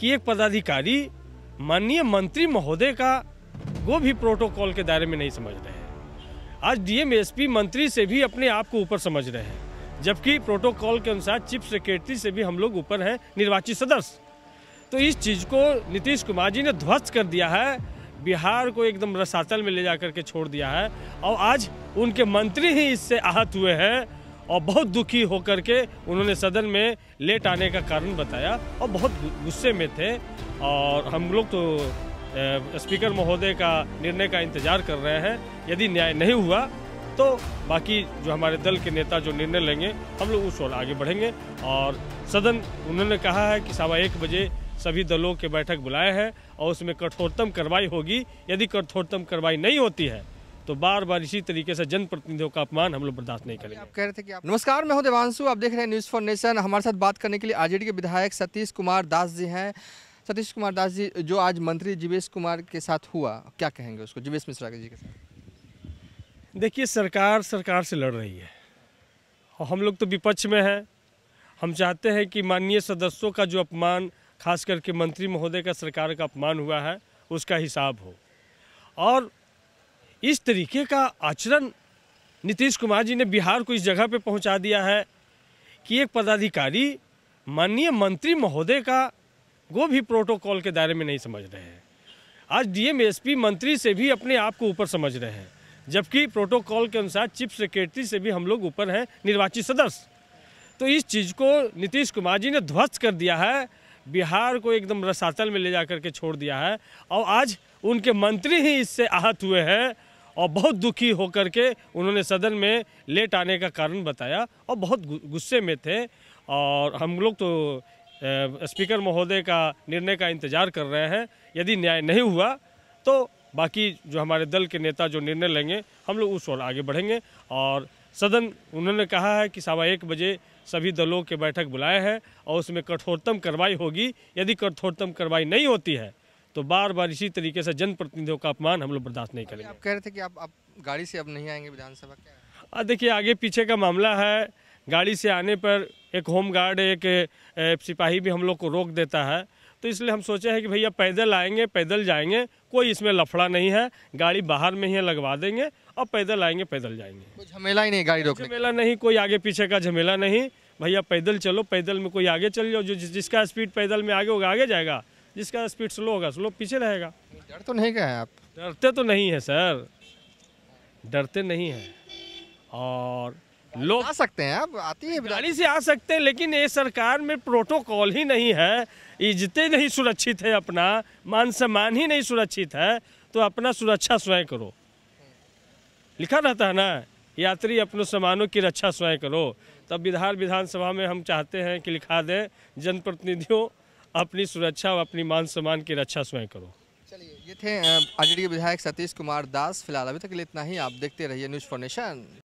कि एक पदाधिकारी माननीय मंत्री महोदय का वो भी प्रोटोकॉल के दायरे में नहीं समझ रहे हैं आज डीएमएसपी मंत्री से भी अपने आप को ऊपर समझ रहे हैं जबकि प्रोटोकॉल के अनुसार चीफ सेक्रेटरी से भी हम लोग ऊपर हैं निर्वाचित सदस्य तो इस चीज़ को नीतीश कुमार जी ने ध्वस्त कर दिया है बिहार को एकदम रसातल में ले जा करके छोड़ दिया है और आज उनके मंत्री ही इससे आहत हुए हैं और बहुत दुखी होकर के उन्होंने सदन में लेट आने का कारण बताया और बहुत गुस्से में थे और हम लोग तो स्पीकर महोदय का निर्णय का इंतजार कर रहे हैं यदि न्याय नहीं हुआ तो बाकी जो हमारे दल के नेता जो निर्णय लेंगे हम लोग उस ओर आगे बढ़ेंगे और सदन उन्होंने कहा है कि सवा एक बजे सभी दलों के बैठक बुलाए हैं और उसमें कठोरतम कार्रवाई होगी यदि कठोरतम कार्रवाई नहीं होती है तो बार बार इसी तरीके से जनप्रतिनिधियों का अपमान हम लोग बर्दाश्त नहीं करेंगे आप कह रहे थे कि आप नमस्कार मैं हूं देवांशु आप देख रहे हैं न्यूज़ फॉर नेशन हमारे साथ बात करने के लिए आरजेडी के विधायक सतीश कुमार दास जी हैं सतीश कुमार दास जी जो आज मंत्री जीवेश कुमार के साथ हुआ क्या कहेंगे उसको जीवेश मिश्रा जी के साथ देखिए सरकार सरकार से लड़ रही है और हम लोग तो विपक्ष में हैं हम चाहते हैं कि माननीय सदस्यों का जो अपमान खास करके मंत्री महोदय का सरकार का अपमान हुआ है उसका हिसाब हो और इस तरीके का आचरण नीतीश कुमार जी ने बिहार को इस जगह पे पहुंचा दिया है कि एक पदाधिकारी माननीय मंत्री महोदय का वो भी प्रोटोकॉल के दायरे में नहीं समझ रहे हैं आज डीएम एसपी मंत्री से भी अपने आप को ऊपर समझ रहे हैं जबकि प्रोटोकॉल के अनुसार चीफ सेक्रेटरी से भी हम लोग ऊपर हैं निर्वाचित सदस्य तो इस चीज़ को नीतीश कुमार जी ने ध्वस्त कर दिया है बिहार को एकदम रसातल में ले जा करके छोड़ दिया है और आज उनके मंत्री ही इससे आहत हुए हैं और बहुत दुखी होकर के उन्होंने सदन में लेट आने का कारण बताया और बहुत गुस्से में थे और हम लोग तो स्पीकर महोदय का निर्णय का इंतज़ार कर रहे हैं यदि न्याय नहीं हुआ तो बाकी जो हमारे दल के नेता जो निर्णय लेंगे हम लोग उस ओर आगे बढ़ेंगे और सदन उन्होंने कहा है कि सवा एक बजे सभी दलों के बैठक बुलाए हैं और उसमें कठोरतम कार्रवाई होगी यदि कठोरतम कार्रवाई नहीं होती है तो बार बार इसी तरीके से जनप्रतिनिधियों का अपमान हम लोग बर्दाश्त नहीं करेंगे आप कह रहे थे कि आप, आप गाड़ी से अब नहीं आएंगे विधानसभा क्या देखिए आगे पीछे का मामला है गाड़ी से आने पर एक होम गार्ड एक सिपाही भी हम लोग को रोक देता है तो इसलिए हम सोचे हैं कि भैया पैदल आएंगे पैदल जाएंगे कोई इसमें लफड़ा नहीं है गाड़ी बाहर में ही लगवा देंगे और पैदल आएंगे पैदल जाएंगे कोई झमेला ही नहीं गाड़ी रोकने झमेला नहीं कोई आगे पीछे का झमेला नहीं भैया पैदल चलो पैदल में कोई आगे चल जाओ जो जिसका स्पीड पैदल में आगे होगा आगे जाएगा जिसका स्पीड स्लो होगा स्लो पीछे रहेगा डर तो नहीं गए आप डरते तो नहीं है सर डरते नहीं हैं और लोग आ सकते हैं आप आती है गाड़ी से आ सकते हैं लेकिन ये सरकार में प्रोटोकॉल ही नहीं है इज्जतें नहीं सुरक्षित है अपना मान सम्मान ही नहीं सुरक्षित है तो अपना सुरक्षा स्वयं करो लिखा रहता है ना यात्री अपने सामानों की रक्षा स्वयं करो तब विधान विधानसभा में हम चाहते हैं कि लिखा दें जनप्रतिनिधियों अपनी सुरक्षा और अपनी मान सम्मान की रक्षा स्वयं करो चलिए ये थे आरजेडी विधायक सतीश कुमार दास फिलहाल अभी तक के लिए इतना ही आप देखते रहिए न्यूज़ फॉर नेशन